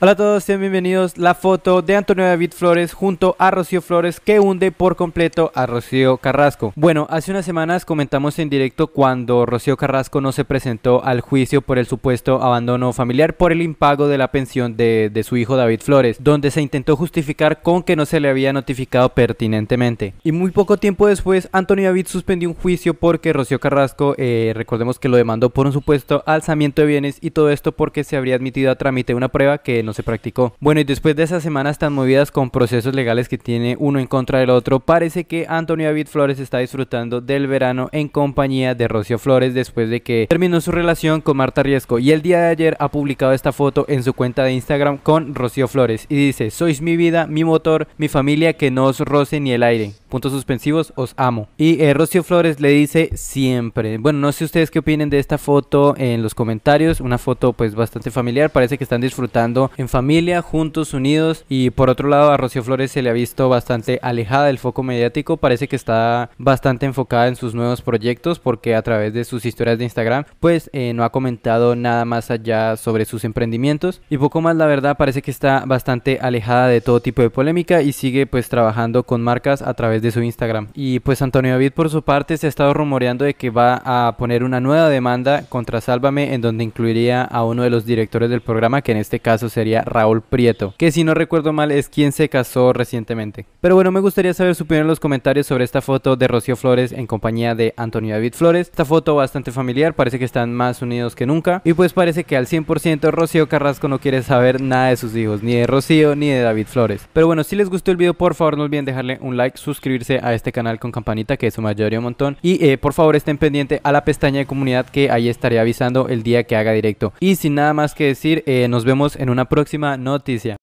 Hola a todos, sean bienvenidos. La foto de Antonio David Flores junto a Rocío Flores que hunde por completo a Rocío Carrasco. Bueno, hace unas semanas comentamos en directo cuando Rocío Carrasco no se presentó al juicio por el supuesto abandono familiar por el impago de la pensión de, su hijo David Flores, donde se intentó justificar con que no se le había notificado pertinentemente. Y muy poco tiempo después, Antonio David suspendió un juicio porque Rocío Carrasco, eh, recordemos que lo demandó por un supuesto alzamiento de bienes y todo esto porque se habría admitido a trámite una prueba que no se practicó. Bueno, y después de esas semanas tan movidas con procesos legales que tiene uno en contra del otro, parece que Antonio David Flores está disfrutando del verano en compañía de Rocío Flores después de que terminó su relación con Marta Riesco. Y el día de ayer ha publicado esta foto en su cuenta de Instagram con Rocío Flores y dice, sois mi vida, mi motor, mi familia, que no os roce ni el aire puntos suspensivos, os amo. Y eh, Rocío Flores le dice siempre. Bueno, no sé ustedes qué opinen de esta foto en los comentarios. Una foto pues bastante familiar. Parece que están disfrutando en familia, juntos, unidos. Y por otro lado a Rocío Flores se le ha visto bastante alejada del foco mediático. Parece que está bastante enfocada en sus nuevos proyectos porque a través de sus historias de Instagram pues eh, no ha comentado nada más allá sobre sus emprendimientos. Y poco más la verdad parece que está bastante alejada de todo tipo de polémica y sigue pues trabajando con marcas a través de de su Instagram. Y pues Antonio David por su parte se ha estado rumoreando de que va a poner una nueva demanda contra Sálvame en donde incluiría a uno de los directores del programa que en este caso sería Raúl Prieto, que si no recuerdo mal es quien se casó recientemente. Pero bueno, me gustaría saber su opinión en los comentarios sobre esta foto de Rocío Flores en compañía de Antonio David Flores. Esta foto bastante familiar, parece que están más unidos que nunca y pues parece que al 100% Rocío Carrasco no quiere saber nada de sus hijos, ni de Rocío ni de David Flores. Pero bueno, si les gustó el video por favor no olviden dejarle un like, suscribirse a este canal con campanita que es su mayoría un montón y eh, por favor estén pendiente a la pestaña de comunidad que ahí estaré avisando el día que haga directo. Y sin nada más que decir, eh, nos vemos en una próxima noticia.